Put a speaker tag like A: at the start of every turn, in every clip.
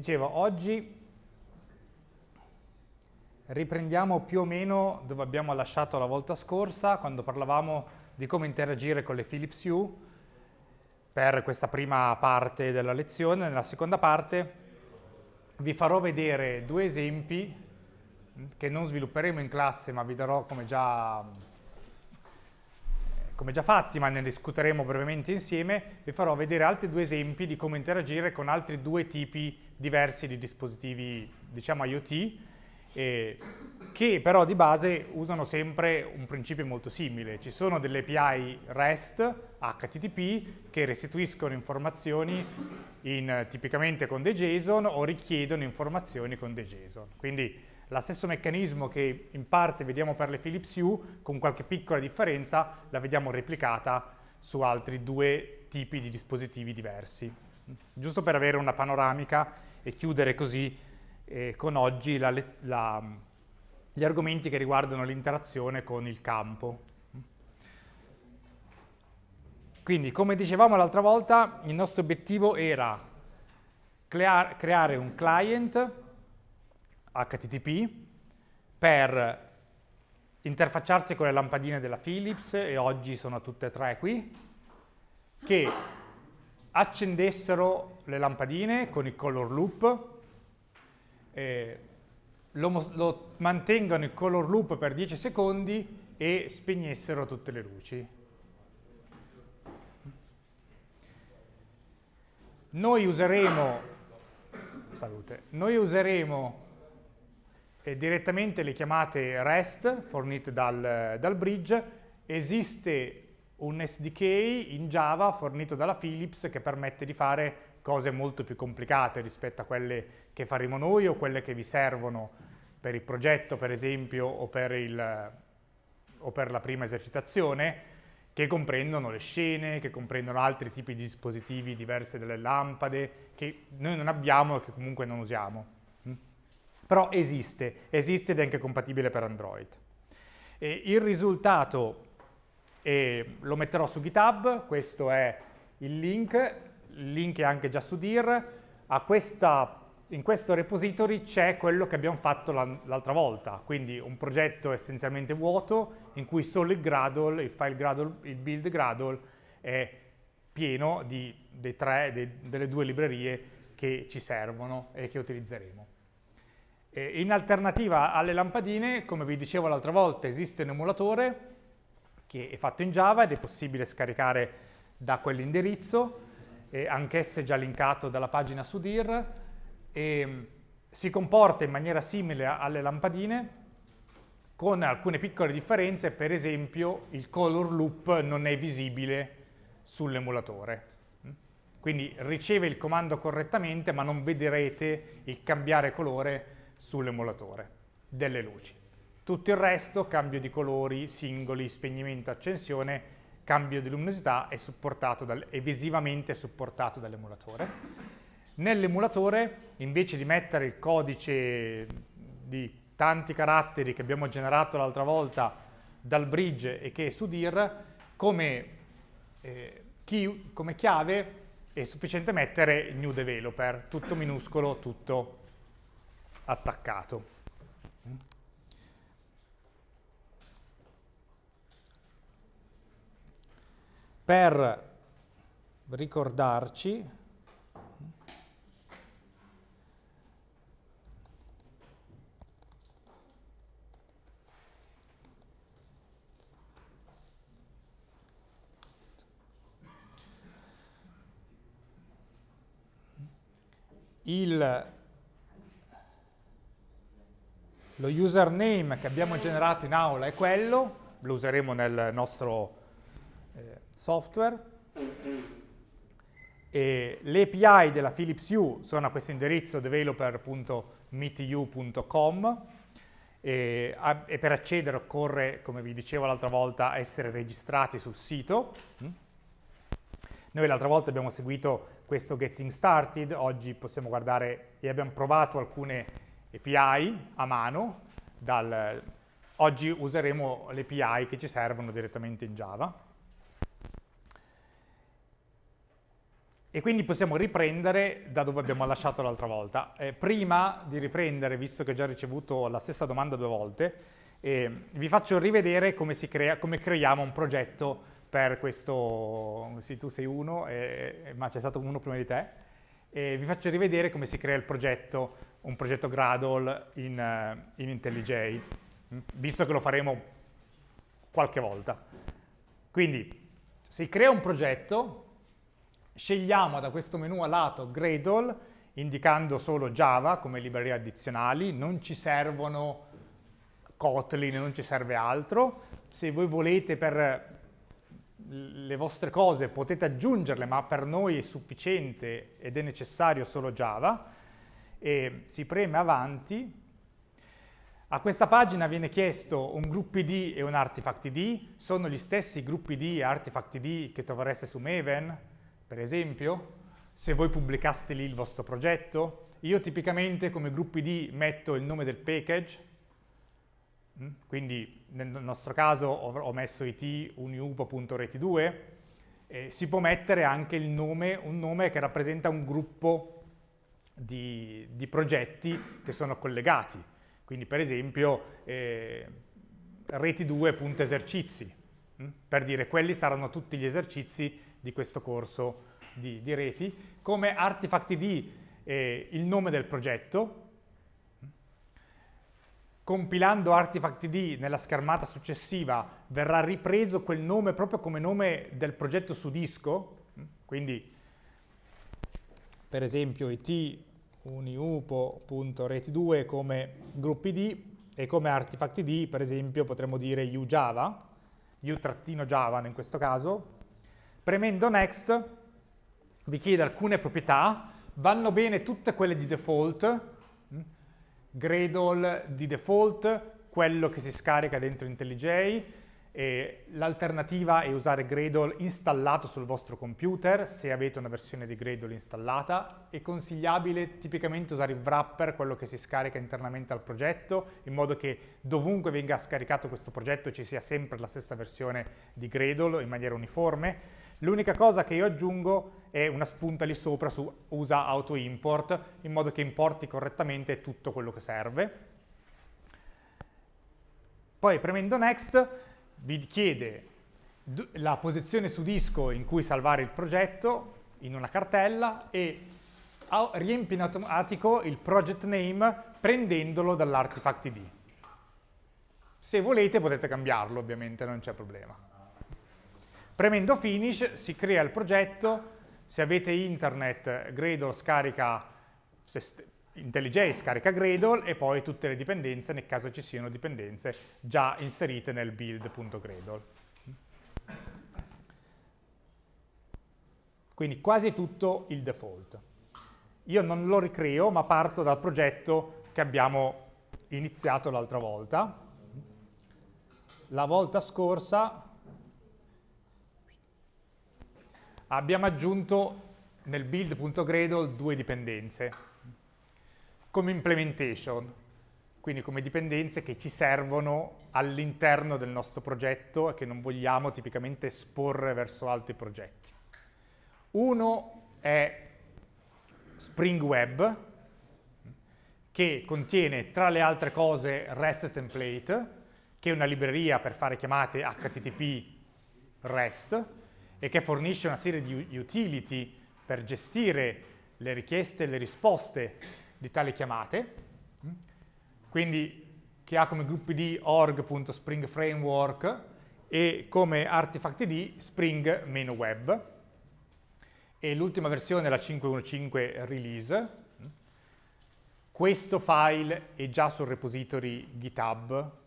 A: Dicevo, oggi riprendiamo più o meno dove abbiamo lasciato la volta scorsa, quando parlavamo di come interagire con le Philips Hue per questa prima parte della lezione. Nella seconda parte vi farò vedere due esempi che non svilupperemo in classe, ma vi darò come già, come già fatti, ma ne discuteremo brevemente insieme, vi farò vedere altri due esempi di come interagire con altri due tipi di diversi di dispositivi, diciamo, IoT, eh, che però di base usano sempre un principio molto simile. Ci sono delle API REST, HTTP, che restituiscono informazioni in, tipicamente con dei JSON o richiedono informazioni con dei JSON. Quindi lo stesso meccanismo che in parte vediamo per le Philips Hue, con qualche piccola differenza, la vediamo replicata su altri due tipi di dispositivi diversi. Giusto per avere una panoramica e chiudere così eh, con oggi la, la, gli argomenti che riguardano l'interazione con il campo. Quindi, come dicevamo l'altra volta, il nostro obiettivo era crear, creare un client HTTP per interfacciarsi con le lampadine della Philips, e oggi sono tutte e tre qui, che accendessero le lampadine con il color loop, eh, lo, lo mantengano il color loop per 10 secondi e spegnessero tutte le luci. Noi useremo, salute, noi useremo eh, direttamente le chiamate REST fornite dal, dal bridge, esiste un SDK in Java fornito dalla Philips che permette di fare cose molto più complicate rispetto a quelle che faremo noi o quelle che vi servono per il progetto, per esempio, o per, il, o per la prima esercitazione, che comprendono le scene, che comprendono altri tipi di dispositivi diversi dalle lampade, che noi non abbiamo e che comunque non usiamo. Mm? Però esiste, esiste ed è anche compatibile per Android. E il risultato e lo metterò su GitHub, questo è il link, il link è anche già su dir, questa, in questo repository c'è quello che abbiamo fatto l'altra volta, quindi un progetto essenzialmente vuoto in cui solo il Gradle, il file Gradle, il build Gradle è pieno di, dei tre, dei, delle due librerie che ci servono e che utilizzeremo. E in alternativa alle lampadine, come vi dicevo l'altra volta, esiste un emulatore che è fatto in Java ed è possibile scaricare da quell'indirizzo, eh, anch'esse già linkato dalla pagina su dir, e mm, si comporta in maniera simile alle lampadine con alcune piccole differenze, per esempio il color loop non è visibile sull'emulatore. Mm? Quindi riceve il comando correttamente ma non vedrete il cambiare colore sull'emulatore delle luci. Tutto il resto, cambio di colori, singoli, spegnimento, accensione, cambio di luminosità è, supportato dal, è visivamente supportato dall'emulatore. Nell'emulatore, invece di mettere il codice di tanti caratteri che abbiamo generato l'altra volta dal bridge e che è su dir, come, eh, key, come chiave è sufficiente mettere new developer, tutto minuscolo, tutto attaccato. per ricordarci il, lo username che abbiamo generato in aula è quello, lo useremo nel nostro eh, software. E le API della Philips U sono a questo indirizzo developer.meetu.com e, e per accedere occorre, come vi dicevo l'altra volta, essere registrati sul sito. Noi l'altra volta abbiamo seguito questo Getting Started, oggi possiamo guardare e abbiamo provato alcune API a mano, dal, oggi useremo le API che ci servono direttamente in Java. E quindi possiamo riprendere da dove abbiamo lasciato l'altra volta. Eh, prima di riprendere, visto che ho già ricevuto la stessa domanda due volte, eh, vi faccio rivedere come, si crea, come, creiamo un progetto per questo... Sì, tu sei uno, eh, eh, ma c'è stato uno prima di te. vi faccio rivedere come si crea il progetto, un progetto Gradle in, eh, in IntelliJ, mm, visto che lo faremo qualche volta. Quindi si crea un progetto Scegliamo da questo menu a lato Gradle, indicando solo Java come librerie addizionali, non ci servono Kotlin, non ci serve altro. Se voi volete per le vostre cose potete aggiungerle, ma per noi è sufficiente ed è necessario solo Java. E si preme avanti. A questa pagina viene chiesto un gruppo ID e un artifact ID. Sono gli stessi gruppi ID e artifact ID che trovereste su Maven, per esempio, se voi pubblicaste lì il vostro progetto, io tipicamente come gruppi di metto il nome del package, mm, quindi nel nostro caso ho messo it uniupo.reti2, eh, si può mettere anche il nome, un nome che rappresenta un gruppo di, di, progetti che sono collegati, quindi per esempio eh, reti2.esercizi, mm, per dire quelli saranno tutti gli esercizi di questo corso di, di reti, come ArtifactD ID eh, il nome del progetto, compilando ArtifactD nella schermata successiva verrà ripreso quel nome proprio come nome del progetto su disco, quindi per esempio it uniupo.reti2 come gruppo ID e come Artifact ID per esempio potremmo dire ujava, u-java in questo caso, Premendo Next vi chiede alcune proprietà, vanno bene tutte quelle di default, mm? Gradle di default, quello che si scarica dentro IntelliJ, l'alternativa è usare Gradle installato sul vostro computer se avete una versione di Gradle installata è consigliabile tipicamente usare il wrapper, quello che si scarica internamente al progetto in modo che dovunque venga scaricato questo progetto ci sia sempre la stessa versione di Gradle in maniera uniforme L'unica cosa che io aggiungo è una spunta lì sopra su usa auto import, in modo che importi correttamente tutto quello che serve. Poi premendo next vi chiede la posizione su disco in cui salvare il progetto in una cartella e riempie in automatico il project name prendendolo dall'artifact ID. Se volete potete cambiarlo ovviamente, non c'è problema. Premendo finish si crea il progetto, se avete internet Gradle scarica, IntelliJ scarica Gradle e poi tutte le dipendenze nel caso ci siano dipendenze già inserite nel build.gradle. Quindi quasi tutto il default. Io non lo ricreo ma parto dal progetto che abbiamo iniziato l'altra volta. La volta scorsa abbiamo aggiunto nel build.gradle due dipendenze come implementation, quindi come dipendenze che ci servono all'interno del nostro progetto e che non vogliamo tipicamente esporre verso altri progetti. Uno è Spring Web, che contiene tra le altre cose REST Template, che è una libreria per fare chiamate HTTP REST, e che fornisce una serie di utility per gestire le richieste e le risposte di tali chiamate, mm. quindi che ha come gruppo ID org.springframework e come artifact di spring-web e l'ultima versione è la 5.1.5 release. Mm. Questo file è già sul repository GitHub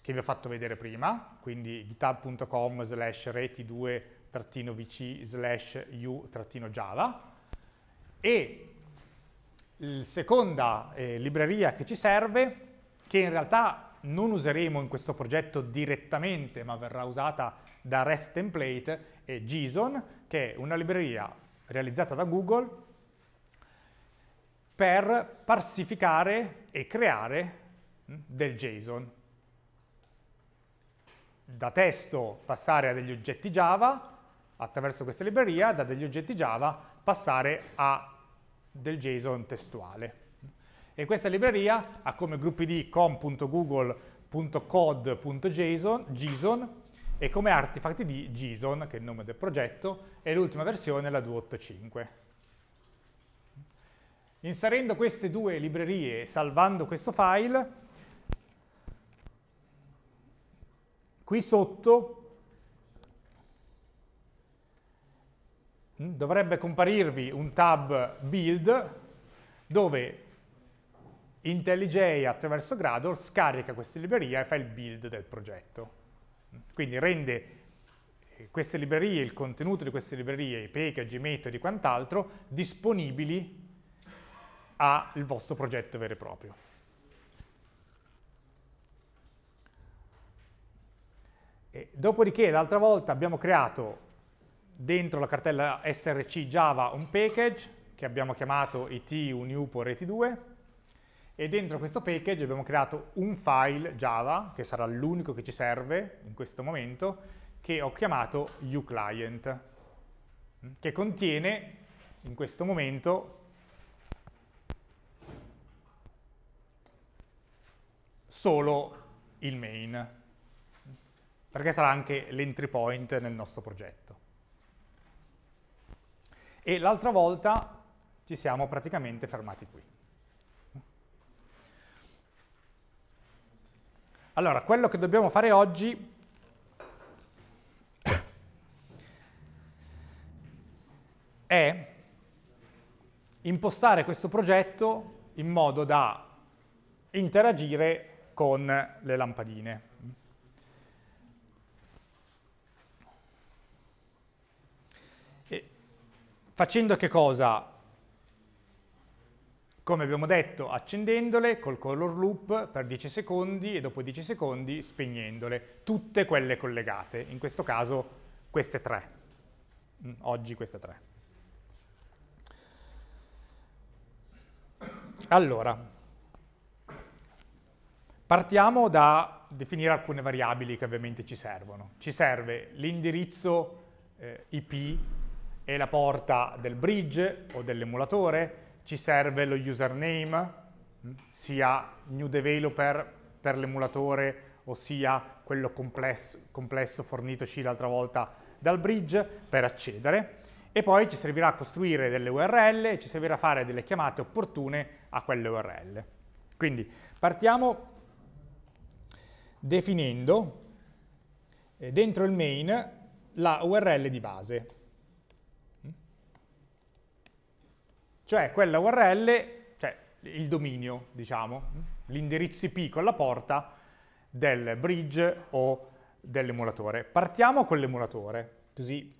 A: che vi ho fatto vedere prima, quindi github.com slash reti2 vc slash u java e la seconda eh, libreria che ci serve, che in realtà non useremo in questo progetto direttamente, ma verrà usata da REST template, è JSON, che è una libreria realizzata da Google per parsificare e creare hm, del JSON. Da testo passare a degli oggetti Java attraverso questa libreria da degli oggetti Java passare a del JSON testuale. E questa libreria ha come gruppi di com.google.code.json e come artifact di JSON, che è il nome del progetto, e l'ultima versione la 285. Inserendo queste due librerie e salvando questo file, qui sotto dovrebbe comparirvi un tab build dove IntelliJ attraverso Gradle scarica questa libreria e fa il build del progetto. Quindi rende eh, queste librerie, il contenuto di queste librerie, i package, i metodi e quant'altro, disponibili al vostro progetto vero e proprio. E dopodiché l'altra volta abbiamo creato dentro la cartella src java un package che abbiamo chiamato it unupor et2 e dentro questo package abbiamo creato un file java che sarà l'unico che ci serve in questo momento che ho chiamato uclient mm, che contiene in questo momento solo il main perché sarà anche l'entry point nel nostro progetto e l'altra volta ci siamo praticamente fermati qui. Allora, quello che dobbiamo fare oggi è impostare questo progetto in modo da interagire con le lampadine. Facendo che cosa? Come abbiamo detto, accendendole col color loop per 10 secondi e dopo 10 secondi spegnendole, tutte quelle collegate, in questo caso queste tre, mm, oggi queste tre. Allora, partiamo da definire alcune variabili che ovviamente ci servono. Ci serve l'indirizzo eh, IP è la porta del bridge o dell'emulatore, ci serve lo username, mm, sia new developer per l'emulatore ossia quello complesso, complesso fornitoci l'altra volta dal bridge per accedere e poi ci servirà a costruire delle URL e ci servirà a fare delle chiamate opportune a quelle URL. Quindi partiamo definendo eh, dentro il main la URL di base cioè quella URL, cioè il dominio, diciamo, l'indirizzo IP con la porta del bridge o dell'emulatore. Partiamo con l'emulatore, così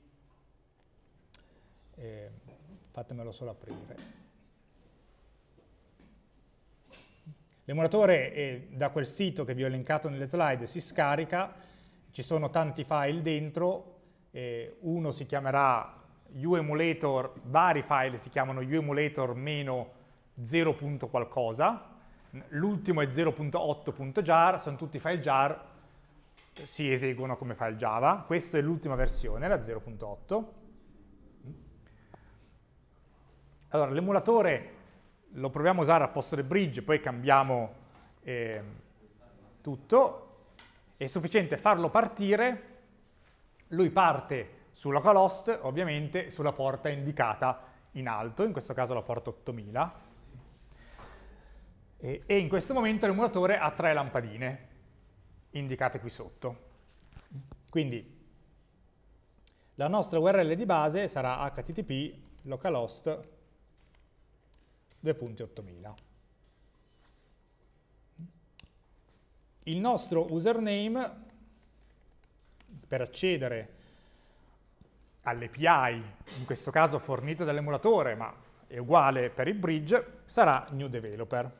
A: eh, fatemelo solo aprire. L'emulatore da quel sito che vi ho elencato nelle slide si scarica, ci sono tanti file dentro, eh, uno si chiamerà uemulator, vari file si chiamano uemulator meno 0. qualcosa, l'ultimo è 0.8.jar, sono tutti file jar, si eseguono come file Java, questa è l'ultima versione, la 0.8. Allora, l'emulatore lo proviamo a usare al posto del bridge, poi cambiamo eh, tutto, è sufficiente farlo partire, lui parte sulla localhost ovviamente sulla porta indicata in alto, in questo caso la porta 8000, e, e in questo momento il muratore ha tre lampadine indicate qui sotto. Quindi la nostra URL di base sarà http localhost 2.8000. Il nostro username per accedere a all'API, in questo caso fornita dall'emulatore, ma è uguale per il bridge, sarà new developer.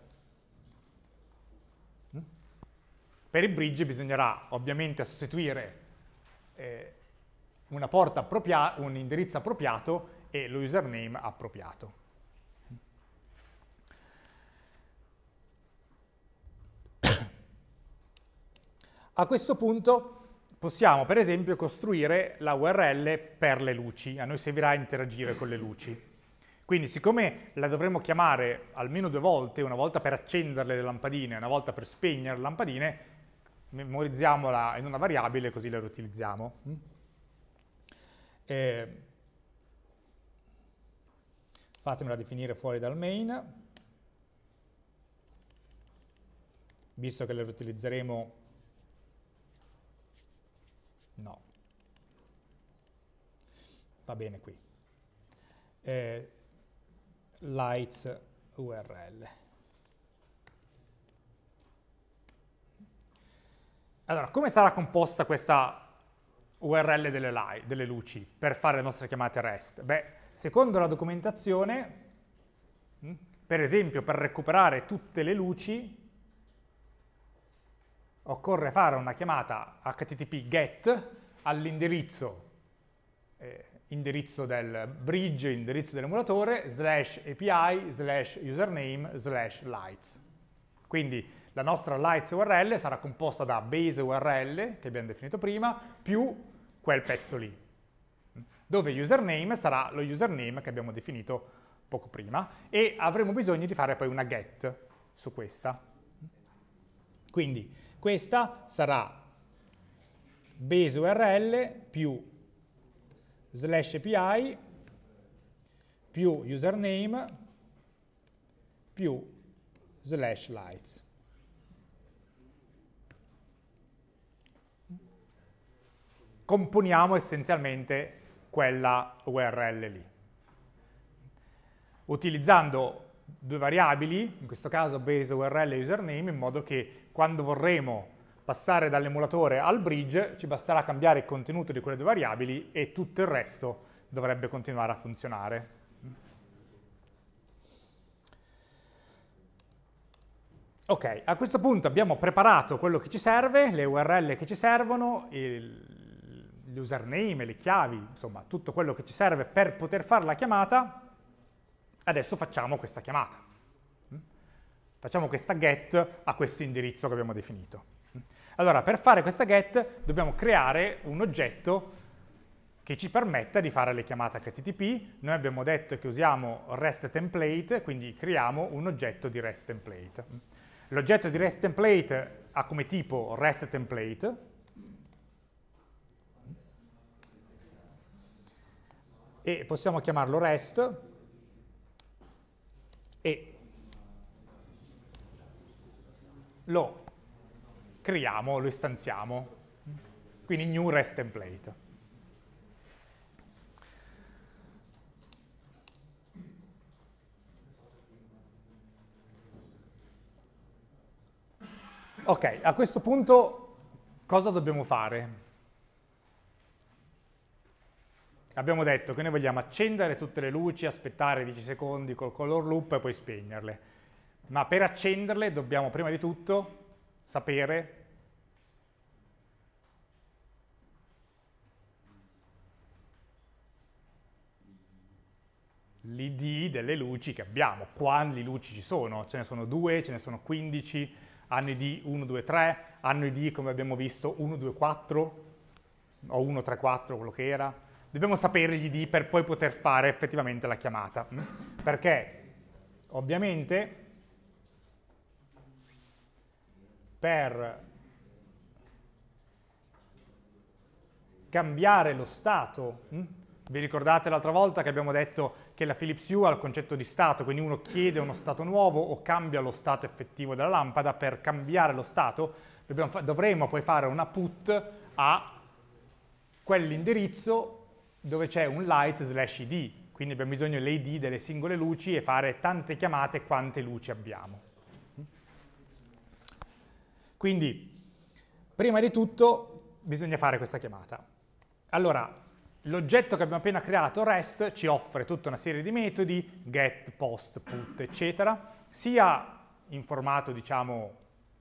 A: Mm? Per il bridge bisognerà ovviamente sostituire eh, un indirizzo appropriato e lo username appropriato. A questo punto Possiamo per esempio costruire la URL per le luci, a noi servirà interagire con le luci. Quindi siccome la dovremo chiamare almeno due volte, una volta per accenderle le lampadine, una volta per spegnere le lampadine, memorizziamola in una variabile così la riutilizziamo. Mm? E eh, fatemela definire fuori dal main, visto che la riutilizzeremo No. Va bene qui. Eh, lights URL. Allora, come sarà composta questa URL delle, light, delle luci per fare le nostre chiamate REST? Beh, secondo la documentazione, mm, per esempio per recuperare tutte le luci, occorre fare una chiamata http get all'indirizzo eh, indirizzo del bridge, indirizzo dell'emulatore, slash API, slash username, slash lights. Quindi la nostra lights URL sarà composta da base URL, che abbiamo definito prima, più quel pezzo lì, dove username sarà lo username che abbiamo definito poco prima, e avremo bisogno di fare poi una get su questa. Quindi questa sarà base URL più slash API più username più slash lights. Componiamo essenzialmente quella URL lì. Utilizzando due variabili, in questo caso base URL e username, in modo che quando vorremo passare dall'emulatore al bridge ci basterà cambiare il contenuto di quelle due variabili e tutto il resto dovrebbe continuare a funzionare. Ok, a questo punto abbiamo preparato quello che ci serve, le URL che ci servono, l'username, le chiavi, insomma tutto quello che ci serve per poter fare la chiamata. Adesso facciamo questa chiamata. Facciamo questa get a questo indirizzo che abbiamo definito. Allora, per fare questa get dobbiamo creare un oggetto che ci permetta di fare le chiamate HTTP. Noi abbiamo detto che usiamo REST template, quindi creiamo un oggetto di REST template. L'oggetto di REST template ha come tipo REST template, e possiamo chiamarlo REST e lo creiamo, lo istanziamo, quindi new REST template. Ok, a questo punto cosa dobbiamo fare? Abbiamo detto che noi vogliamo accendere tutte le luci, aspettare 10 secondi col color loop e poi spegnerle ma per accenderle dobbiamo prima di tutto sapere l'ID delle luci che abbiamo, quanti luci ci sono, ce ne sono 2, ce ne sono 15, hanno ID 1, 2, 3, hanno ID come abbiamo visto 1, 2, 4 o 1, 3, 4 quello che era, dobbiamo sapere gli ID per poi poter fare effettivamente la chiamata, perché ovviamente per cambiare lo stato. Hm? Vi ricordate l'altra volta che abbiamo detto che la Philips Hue ha il concetto di stato, quindi uno chiede uno stato nuovo o cambia lo stato effettivo della lampada per cambiare lo stato, dovremo poi fare una put a quell'indirizzo dove c'è un light slash id, quindi abbiamo bisogno dell'id delle singole luci e fare tante chiamate quante luci abbiamo. Quindi, prima di tutto, bisogna fare questa chiamata. Allora, l'oggetto che abbiamo appena creato, REST, ci offre tutta una serie di metodi, get, post, put, eccetera, sia in formato, diciamo,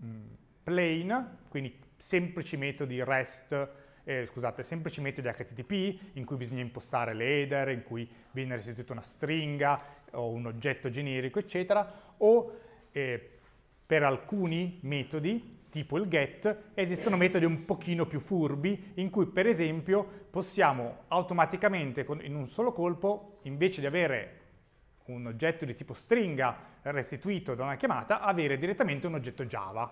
A: mm, plain, quindi semplici metodi REST, eh, scusate, semplici metodi HTTP in cui bisogna impostare le header, in cui viene restituita una stringa o un oggetto generico, eccetera, o eh, per alcuni metodi tipo il get, esistono metodi un pochino più furbi in cui per esempio possiamo automaticamente in un solo colpo, invece di avere un oggetto di tipo stringa restituito da una chiamata, avere direttamente un oggetto Java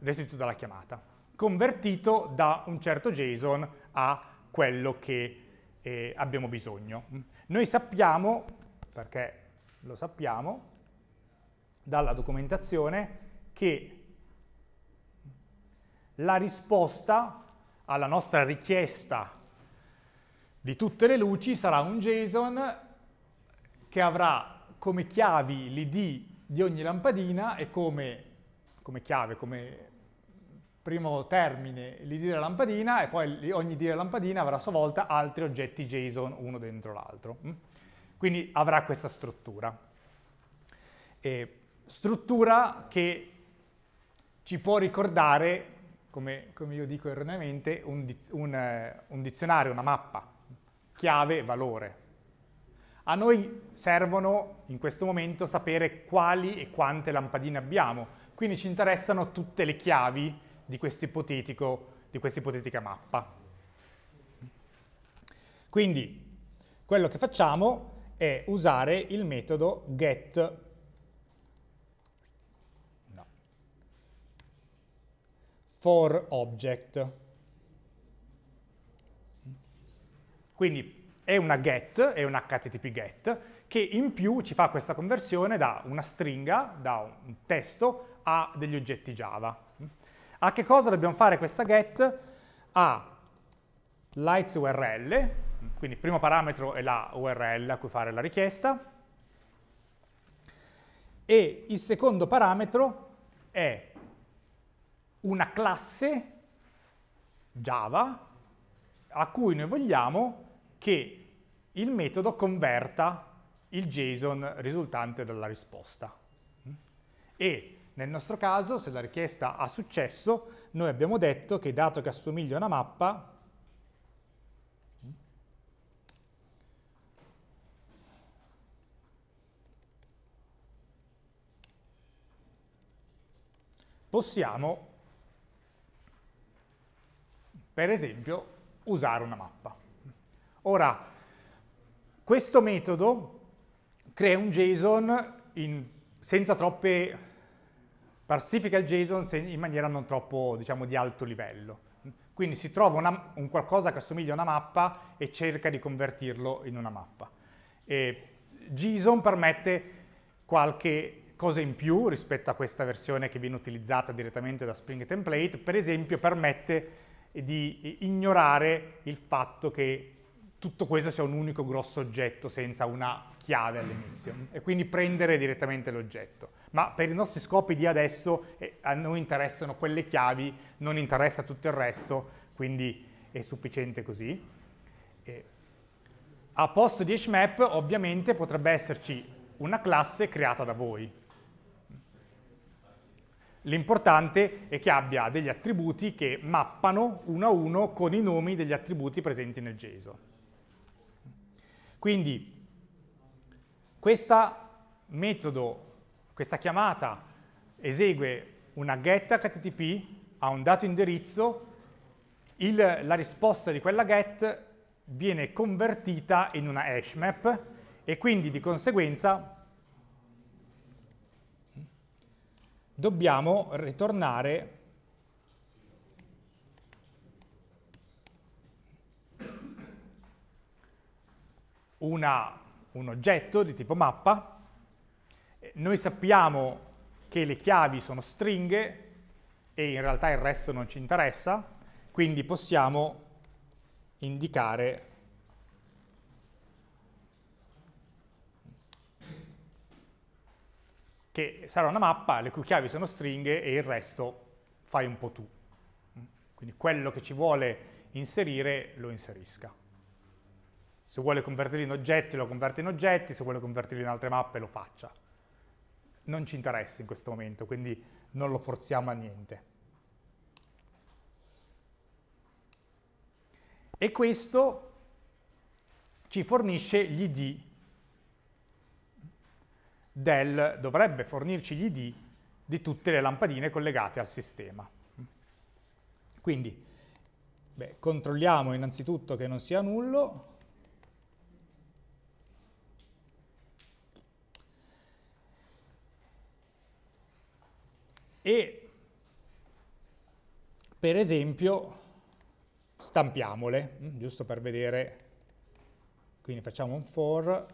A: restituito dalla chiamata, convertito da un certo JSON a quello che eh, abbiamo bisogno. Noi sappiamo, perché lo sappiamo, dalla documentazione che la risposta alla nostra richiesta di tutte le luci sarà un JSON che avrà come chiavi l'ID di ogni lampadina e come, come chiave, come primo termine l'ID della lampadina e poi ogni ID della lampadina avrà a sua volta altri oggetti JSON uno dentro l'altro. Mm? Quindi avrà questa struttura. E struttura che ci può ricordare come, come io dico erroneamente, un, un, eh, un dizionario, una mappa, chiave, valore. A noi servono in questo momento sapere quali e quante lampadine abbiamo, quindi ci interessano tutte le chiavi di questa ipotetica mappa. Quindi quello che facciamo è usare il metodo get for object. Quindi è una get, è un HTTP get, che in più ci fa questa conversione da una stringa, da un testo, a degli oggetti Java. A che cosa dobbiamo fare questa get? A lights URL, quindi il primo parametro è la URL a cui fare la richiesta, e il secondo parametro è una classe Java a cui noi vogliamo che il metodo converta il JSON risultante dalla risposta. E nel nostro caso, se la richiesta ha successo, noi abbiamo detto che dato che assomiglia a una mappa, possiamo per esempio, usare una mappa. Ora, questo metodo crea un JSON in, senza troppe... parsifica il JSON in maniera non troppo, diciamo, di alto livello. Quindi si trova una, un qualcosa che assomiglia a una mappa e cerca di convertirlo in una mappa. E JSON permette qualche cosa in più rispetto a questa versione che viene utilizzata direttamente da Spring Template, per esempio permette di ignorare il fatto che tutto questo sia un unico grosso oggetto senza una chiave all'inizio e quindi prendere direttamente l'oggetto. Ma per i nostri scopi di adesso eh, a noi interessano quelle chiavi, non interessa tutto il resto, quindi è sufficiente così. Eh, a posto di HMAP ovviamente potrebbe esserci una classe creata da voi, L'importante è che abbia degli attributi che mappano uno a uno con i nomi degli attributi presenti nel JSON. Quindi questo metodo, questa chiamata esegue una get HTTP a un dato indirizzo, il, la risposta di quella get viene convertita in una hash e quindi di conseguenza dobbiamo ritornare una, un oggetto di tipo mappa. Noi sappiamo che le chiavi sono stringhe e in realtà il resto non ci interessa, quindi possiamo indicare che sarà una mappa, le cui chiavi sono stringhe e il resto fai un po' tu. Mm. Quindi quello che ci vuole inserire lo inserisca. Se vuole convertirli in oggetti lo converte in oggetti, se vuole convertirli in altre mappe lo faccia. Non ci interessa in questo momento, quindi non lo forziamo a niente. E questo ci fornisce gli ID del dovrebbe fornirci gli ID di tutte le lampadine collegate al sistema. Quindi beh, controlliamo innanzitutto che non sia nullo, e per esempio stampiamole, mm, giusto per vedere, quindi facciamo un for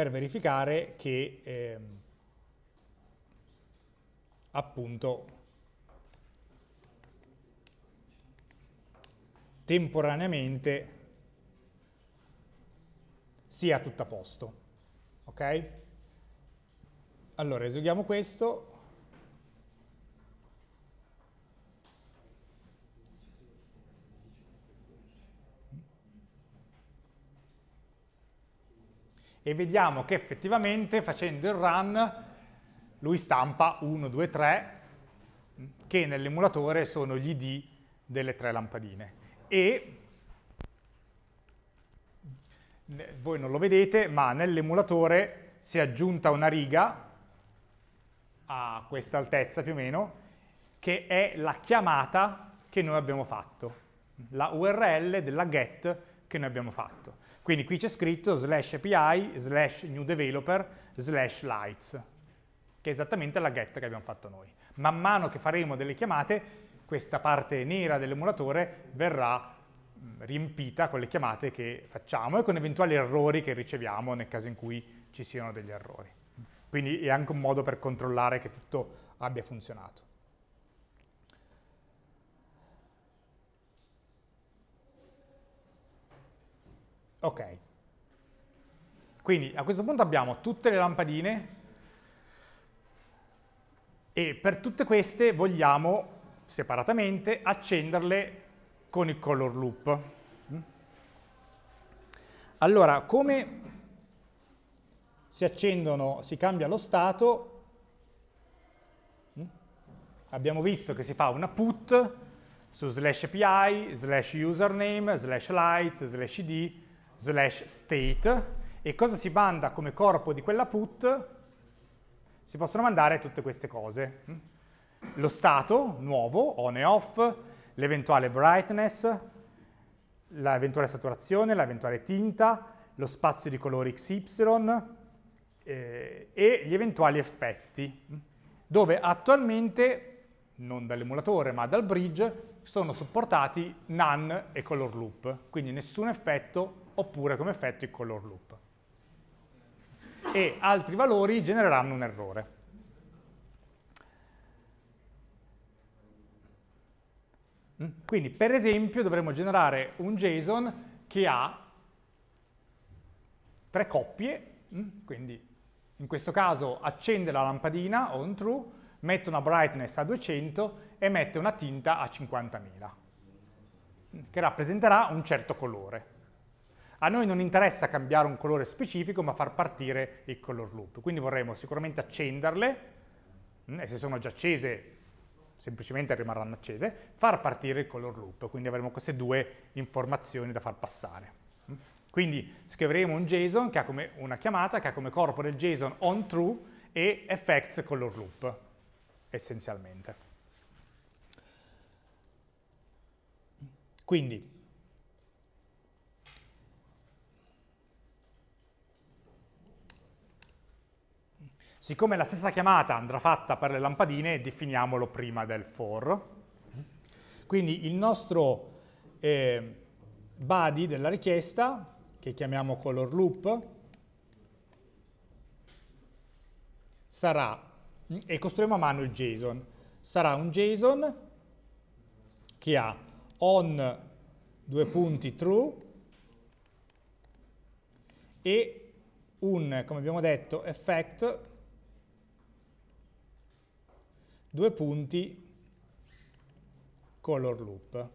A: per verificare che eh, appunto temporaneamente sia tutto a posto. Ok? Allora eseguiamo questo e vediamo che effettivamente facendo il run lui stampa 1, 2, 3 che nell'emulatore sono gli ID delle tre lampadine e voi non lo vedete ma nell'emulatore si è aggiunta una riga a questa altezza più o meno che è la chiamata che noi abbiamo fatto la URL della get che noi abbiamo fatto quindi qui c'è scritto slash API, slash new developer, slash lights, che è esattamente la get che abbiamo fatto noi. Man mano che faremo delle chiamate, questa parte nera dell'emulatore verrà riempita con le chiamate che facciamo e con eventuali errori che riceviamo nel caso in cui ci siano degli errori. Quindi è anche un modo per controllare che tutto abbia funzionato. Ok. Quindi a questo punto abbiamo tutte le lampadine e per tutte queste vogliamo separatamente accenderle con il color loop. Allora, come si accendono, si cambia lo stato, mm? abbiamo visto che si fa una put su slash api, slash username, slash lights, slash id, slash state e cosa si manda come corpo di quella put, si possono mandare tutte queste cose. Lo stato, nuovo, on e off, l'eventuale brightness, l'eventuale saturazione, l'eventuale tinta, lo spazio di colore XY eh, e gli eventuali effetti, dove attualmente, non dall'emulatore ma dal bridge, sono supportati none e color loop, quindi nessun effetto oppure come effetto il color loop. E altri valori genereranno un errore. Mm? Quindi, per esempio, dovremmo generare un JSON che ha tre coppie, mm? quindi in questo caso accende la lampadina on true, mette una brightness a 200 e mette una tinta a 50.000, che rappresenterà un certo colore. A noi non interessa cambiare un colore specifico, ma far partire il color loop. Quindi vorremmo sicuramente accenderle, mm, e se sono già accese semplicemente rimarranno accese, far partire il color loop, quindi avremo queste due informazioni da far passare. Mm. Quindi scriveremo un JSON che ha come una chiamata che ha come corpo del JSON onTrue e effects color loop, essenzialmente. Quindi Siccome la stessa chiamata andrà fatta per le lampadine, definiamolo prima del for. Quindi il nostro eh, body della richiesta, che chiamiamo color loop, sarà, e costruiamo a mano il JSON, sarà un JSON che ha on due punti true e un, come abbiamo detto, effect due punti color loop.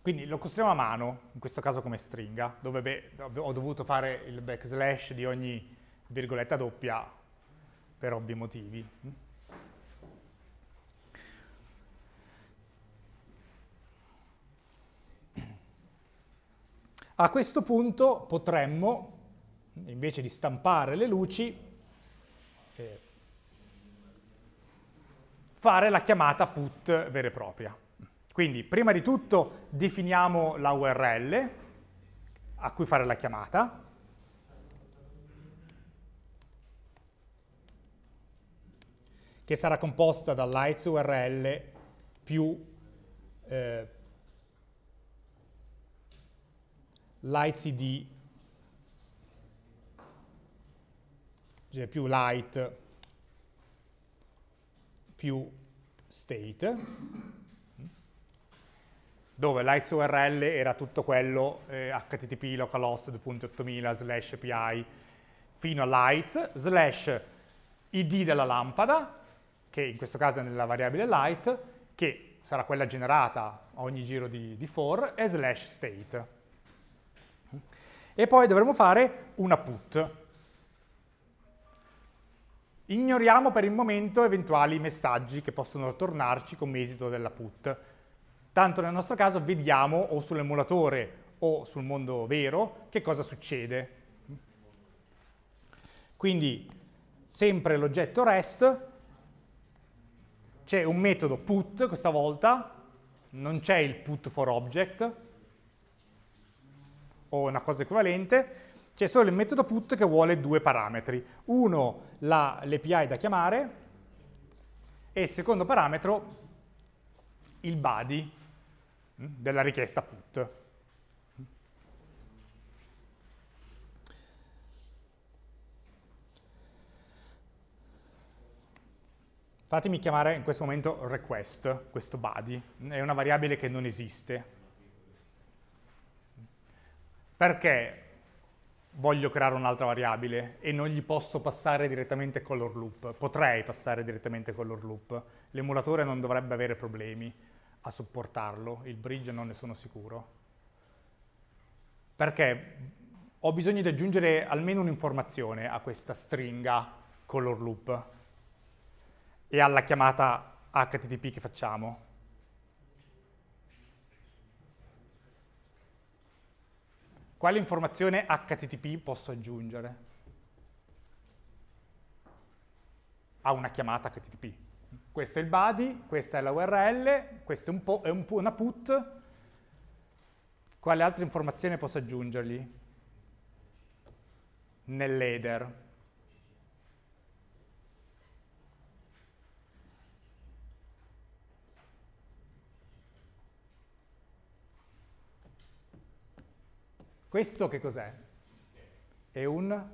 A: Quindi lo costruiamo a mano, in questo caso come stringa, dove ho dovuto fare il backslash di ogni virgoletta doppia per ovvi motivi. A questo punto potremmo, invece di stampare le luci, eh, fare la chiamata put vera e propria. Quindi prima di tutto definiamo la URL a cui fare la chiamata, che sarà composta dall'ICE URL più eh, l'ICD cioè più light più state, dove lights URL era tutto quello eh, http localhost 2.8000 slash API fino a lights slash id della lampada, che in questo caso è nella variabile light, che sarà quella generata a ogni giro di, di for, e slash state. E poi dovremo fare una put. Ignoriamo per il momento eventuali messaggi che possono tornarci come esito della put. Tanto nel nostro caso vediamo o sull'emulatore o sul mondo vero che cosa succede. Quindi sempre l'oggetto REST, c'è un metodo put questa volta, non c'è il put for object, o una cosa equivalente, c'è solo il metodo put che vuole due parametri. Uno, l'API da chiamare, e il secondo parametro, il body mm, della richiesta put. Fatemi chiamare in questo momento request, questo body, è una variabile che non esiste, perché voglio creare un'altra variabile e non gli posso passare direttamente color loop. Potrei passare direttamente color loop. L'emulatore non dovrebbe avere problemi a supportarlo, il bridge non ne sono sicuro. Perché ho bisogno di aggiungere almeno un'informazione a questa stringa color loop e alla chiamata HTTP che facciamo. Quale informazione HTTP posso aggiungere? A una chiamata HTTP. Questo è il body, questa è la URL, questo è, un po', è un una put. Quale altra informazione posso aggiungergli? Nell'header Questo che cos'è? È un...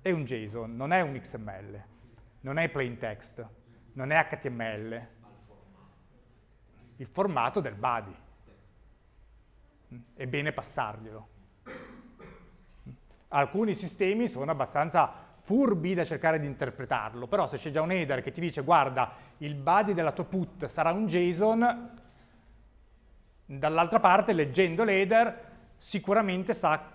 A: È un JSON, non è un XML, non è plain text, non è HTML. Il formato del body. È bene passarglielo. Alcuni sistemi sono abbastanza furbi da cercare di interpretarlo, però se c'è già un header che ti dice guarda il body della tua put sarà un JSON, Dall'altra parte, leggendo l'header, sicuramente sa,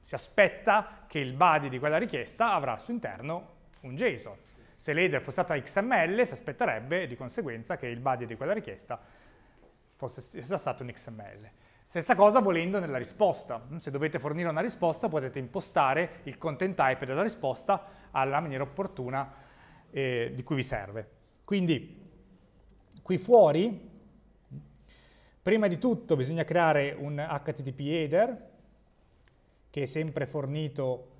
A: si aspetta che il body di quella richiesta avrà al suo interno un JSON. Se l'header fosse stato XML, si aspetterebbe di conseguenza che il body di quella richiesta fosse stato un XML. Stessa cosa volendo nella risposta. Se dovete fornire una risposta potete impostare il content type della risposta alla maniera opportuna eh, di cui vi serve. Quindi qui fuori Prima di tutto bisogna creare un HTTP header, che è sempre fornito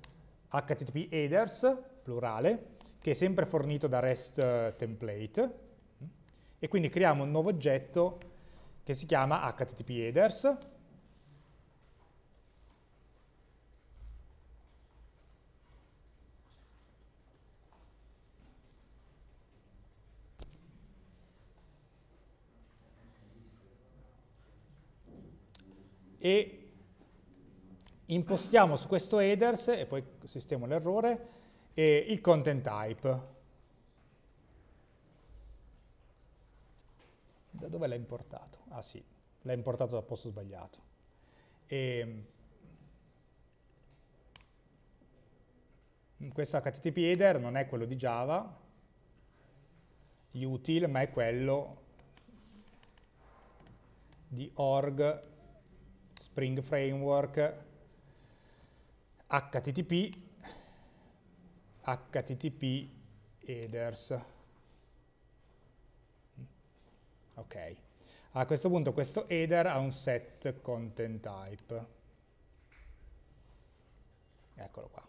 A: HTTP headers, plurale, che è sempre fornito da REST eh, template. E quindi creiamo un nuovo oggetto che si chiama HTTP headers, e impostiamo su questo headers, e poi sistemo l'errore, il content type. Da dove l'ha importato? Ah sì, l'ha importato dal posto sbagliato. E, ehm, questo HTTP header non è quello di Java, util, ma è quello di org Spring Framework, HTTP, HTTP headers. Ok. A questo punto questo header ha un set content type. Eccolo qua.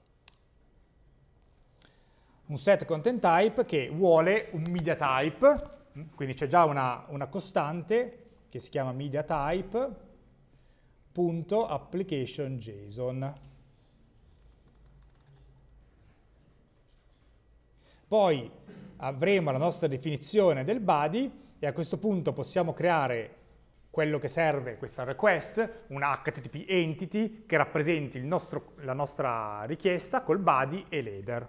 A: Un set content type che vuole un media type, quindi c'è già una, una costante che si chiama media type, punto application json. Poi avremo la nostra definizione del body e a questo punto possiamo creare quello che serve questa request, un HTTP entity che rappresenti nostro, la nostra richiesta col body e l'header.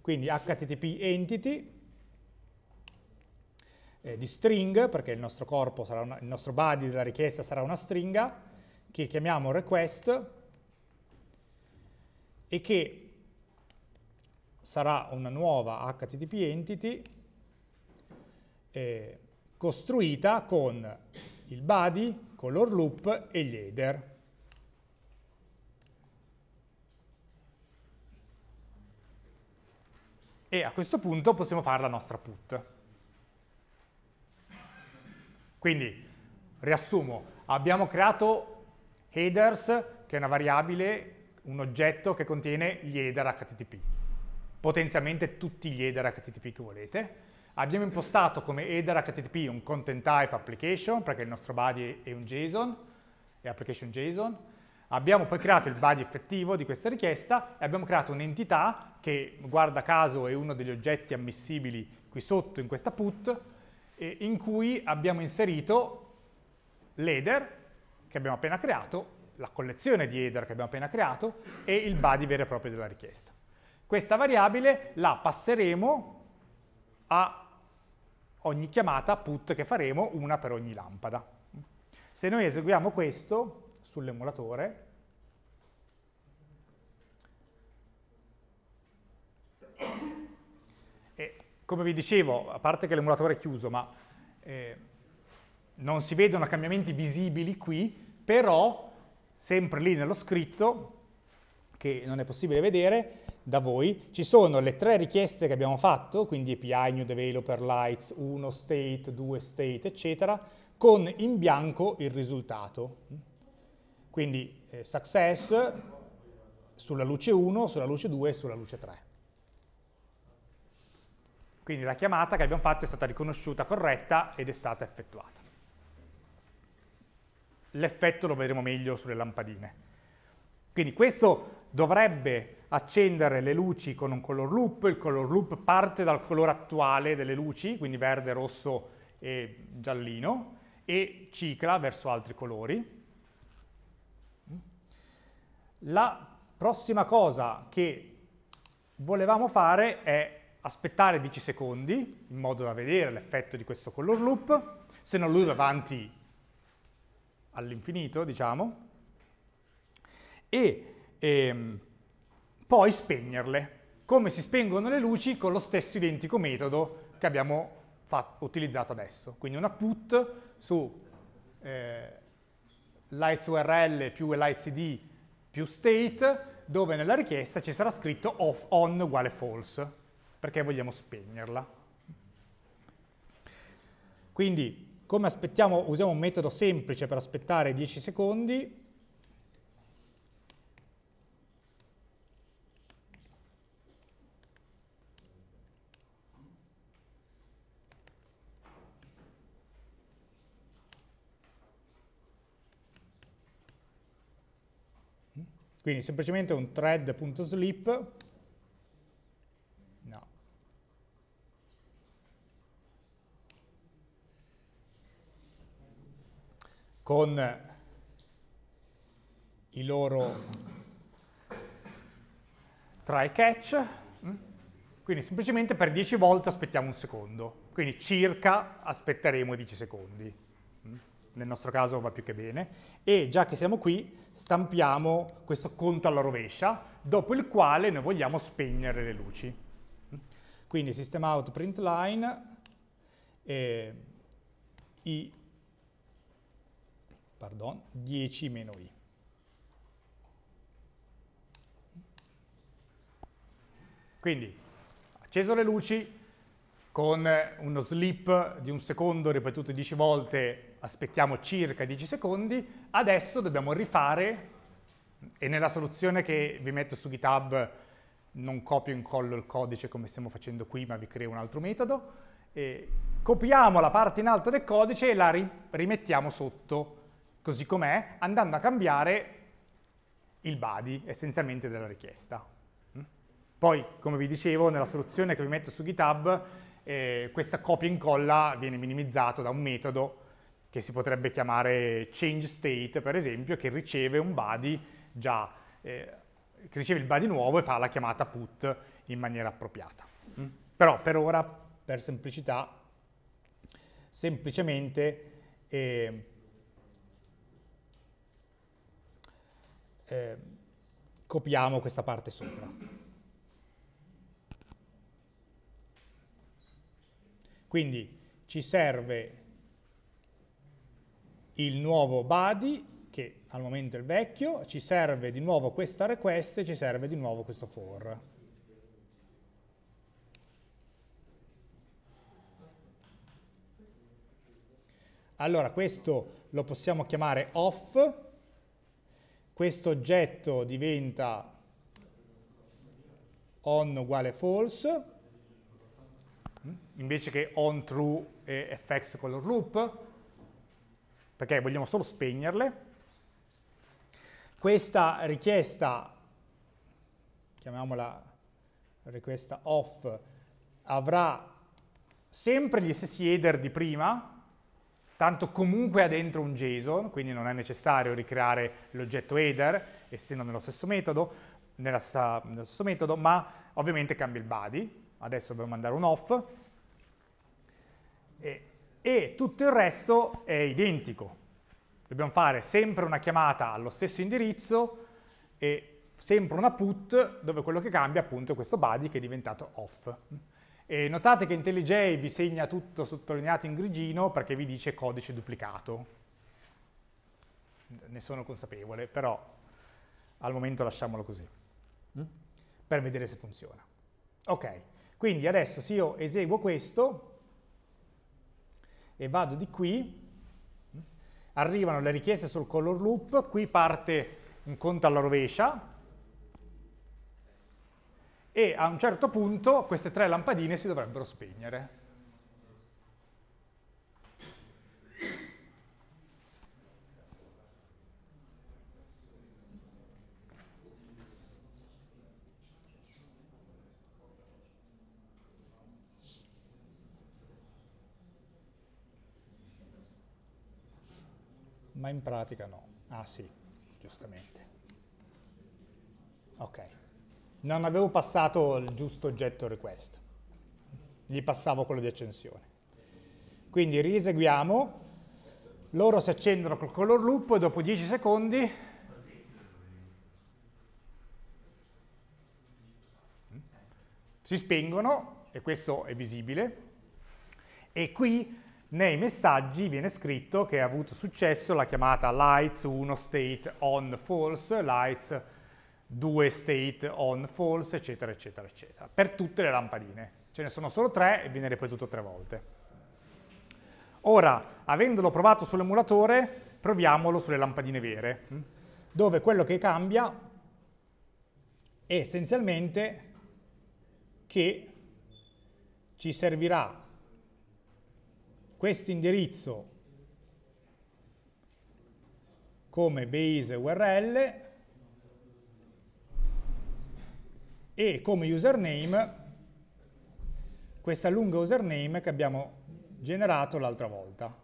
A: Quindi HTTP entity eh, di string, perché il nostro corpo sarà una, il nostro body della richiesta sarà una stringa, che chiamiamo request e che sarà una nuova HTTP entity eh, costruita con il body, color loop e gli header. E a questo punto possiamo fare la nostra put. Quindi, riassumo, abbiamo creato headers, che è una variabile, un oggetto che contiene gli header HTTP, potenzialmente tutti gli header HTTP che volete. Abbiamo impostato come header HTTP un content type application, perché il nostro body è un JSON, è application JSON. Abbiamo poi creato il body effettivo di questa richiesta e abbiamo creato un'entità che, guarda caso, è uno degli oggetti ammissibili qui sotto in questa put, in cui abbiamo inserito l'header che abbiamo appena creato, la collezione di header che abbiamo appena creato e il body vero e proprio della richiesta. Questa variabile la passeremo a ogni chiamata put che faremo, una per ogni lampada. Se noi eseguiamo questo sull'emulatore, come vi dicevo, a parte che l'emulatore è chiuso, ma eh, non si vedono cambiamenti visibili qui, però sempre lì nello scritto, che non è possibile vedere da voi, ci sono le tre richieste che abbiamo fatto, quindi API, New Developer, Lights, 1 state, 2 state, eccetera, con in bianco il risultato. Quindi eh, success sulla luce 1, sulla luce 2 e sulla luce 3. Quindi la chiamata che abbiamo fatto è stata riconosciuta corretta ed è stata effettuata. L'effetto lo vedremo meglio sulle lampadine. Quindi questo dovrebbe accendere le luci con un color loop, il color loop parte dal colore attuale delle luci, quindi verde, rosso e giallino, e cicla verso altri colori. La prossima cosa che volevamo fare è aspettare 10 secondi, in modo da vedere l'effetto di questo color loop, se non lui va avanti all'infinito, diciamo, e ehm, poi spegnerle. Come si spengono le luci? Con lo stesso identico metodo che abbiamo fatto, utilizzato adesso. Quindi una put su eh, lightsurl più lightcd più state, dove nella richiesta ci sarà scritto off on uguale false, perché vogliamo spegnerla. Quindi come aspettiamo, usiamo un metodo semplice per aspettare 10 secondi, Quindi semplicemente un thread.sleep con i loro try catch, mm? quindi semplicemente per 10 volte aspettiamo un secondo, quindi circa aspetteremo 10 secondi, mm? nel nostro caso va più che bene, e già che siamo qui stampiamo questo conto alla rovescia, dopo il quale noi vogliamo spegnere le luci. Mm? Quindi system out print line, i pardon, 10 meno i. Quindi, acceso le luci, con uno slip di un secondo ripetuto 10 volte, aspettiamo circa 10 secondi, adesso dobbiamo rifare, e nella soluzione che vi metto su GitHub non copio e incollo il codice come stiamo facendo qui, ma vi creo un altro metodo, copiamo la parte in alto del codice e la rimettiamo sotto così com'è, andando a cambiare il body essenzialmente della richiesta. Mm? Poi, come vi dicevo, nella soluzione che vi metto su GitHub, eh, questa copia e incolla viene minimizzata da un metodo che si potrebbe chiamare change state, per esempio, che riceve un body già, eh, che riceve il body nuovo e fa la chiamata put in maniera appropriata. Mm. Però per ora, per semplicità, semplicemente eh, eh, copiamo questa parte sopra. Quindi ci serve il nuovo body, che al momento è il vecchio, ci serve di nuovo questa request e ci serve di nuovo questo for. Allora, questo lo possiamo chiamare off, questo oggetto diventa on uguale false, mm, invece che on true e fx color loop, perché vogliamo solo spegnerle. Questa richiesta, chiamiamola richiesta off, avrà sempre gli stessi header di prima, tanto comunque ha dentro un JSON, quindi non è necessario ricreare l'oggetto header, essendo nello stesso metodo, stessa, nello stesso metodo ma ovviamente cambia il body, adesso dobbiamo mandare un off, e, e tutto il resto è identico. Dobbiamo fare sempre una chiamata allo stesso indirizzo e sempre una put dove quello che cambia appunto è questo body che è diventato off. E notate che IntelliJ vi segna tutto sottolineato in grigino perché vi dice codice duplicato. Ne sono consapevole, però al momento lasciamolo così, mm? per vedere se funziona. Ok, quindi adesso se io eseguo questo e vado di qui, mm, arrivano le richieste sul color loop, qui parte un conto alla rovescia, e a un certo punto queste tre lampadine si dovrebbero spegnere. ma in pratica no. Ah sì, giustamente. Ok non avevo passato il giusto oggetto request, gli passavo quello di accensione. Quindi rieseguiamo, loro si accendono col color loop e dopo 10 secondi si spengono e questo è visibile e qui nei messaggi viene scritto che ha avuto successo la chiamata lights 1 state on false lights due state on false, eccetera, eccetera, eccetera, per tutte le lampadine. Ce ne sono solo tre e viene ripetuto tre volte. Ora, avendolo provato sull'emulatore, proviamolo sulle lampadine vere, mm? dove quello che cambia è essenzialmente che ci servirà questo indirizzo come base URL e come username questa lunga username che abbiamo generato l'altra volta.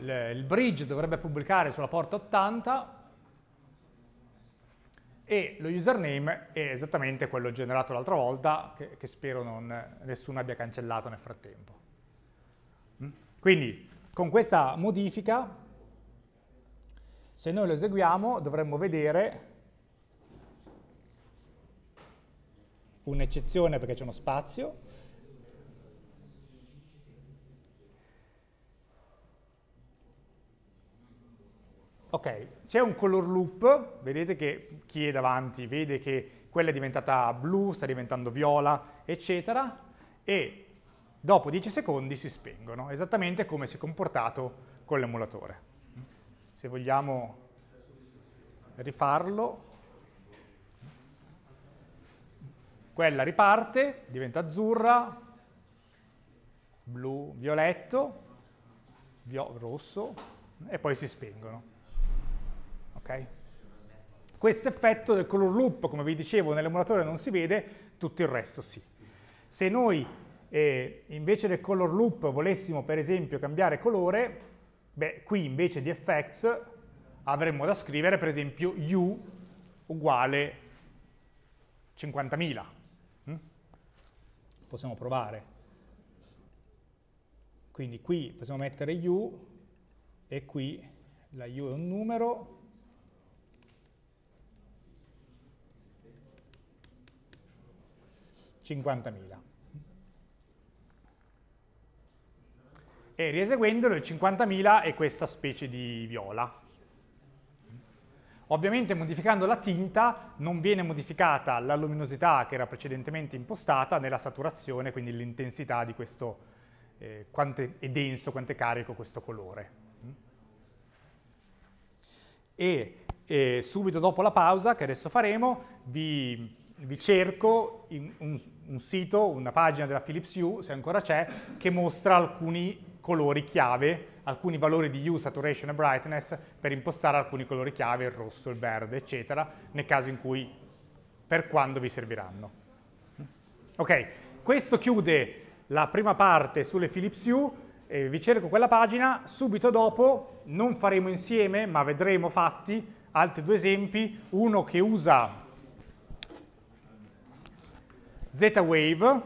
A: Il bridge dovrebbe pubblicare sulla porta 80 e lo username è esattamente quello generato l'altra volta che, che spero non, nessuno abbia cancellato nel frattempo. Mm? Quindi con questa modifica, se noi lo eseguiamo, dovremmo vedere un'eccezione perché c'è uno spazio, Ok, c'è un color loop, vedete che chi è davanti vede che quella è diventata blu, sta diventando viola, eccetera, e dopo 10 secondi si spengono, esattamente come si è comportato con l'emulatore. Se vogliamo rifarlo, Quella riparte, diventa azzurra, blu, violetto, vio rosso e poi si spengono. Okay? Questo effetto del color loop, come vi dicevo, nell'emulatore non si vede, tutto il resto sì. Se noi eh, invece del color loop volessimo per esempio cambiare colore, beh, qui invece di effects avremmo da scrivere per esempio u uguale 50.000 possiamo provare. Quindi qui possiamo mettere u e qui la u è un numero e rieseguendolo il 50.000 è questa specie di viola. Ovviamente modificando la tinta non viene modificata la luminosità che era precedentemente impostata nella saturazione, quindi l'intensità di questo, eh, quanto è denso, quanto è carico questo colore. Mm. E eh, subito dopo la pausa, che adesso faremo, vi, vi cerco un, un, sito, una pagina della Philips Hue, se ancora c'è, che mostra alcuni colori chiave, alcuni valori di hue, saturation e brightness per impostare alcuni colori chiave, il rosso, il verde, eccetera, nel caso in cui, per quando vi serviranno. Ok, questo chiude la prima parte sulle Philips Hue, eh, vi cerco quella pagina, subito dopo non faremo insieme, ma vedremo fatti altri due esempi, uno che usa Z-Wave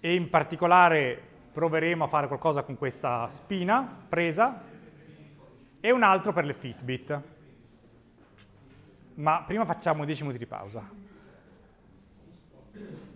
A: e in particolare proveremo a fare qualcosa con questa spina presa e un altro per le Fitbit. Ma prima facciamo 10 minuti di pausa.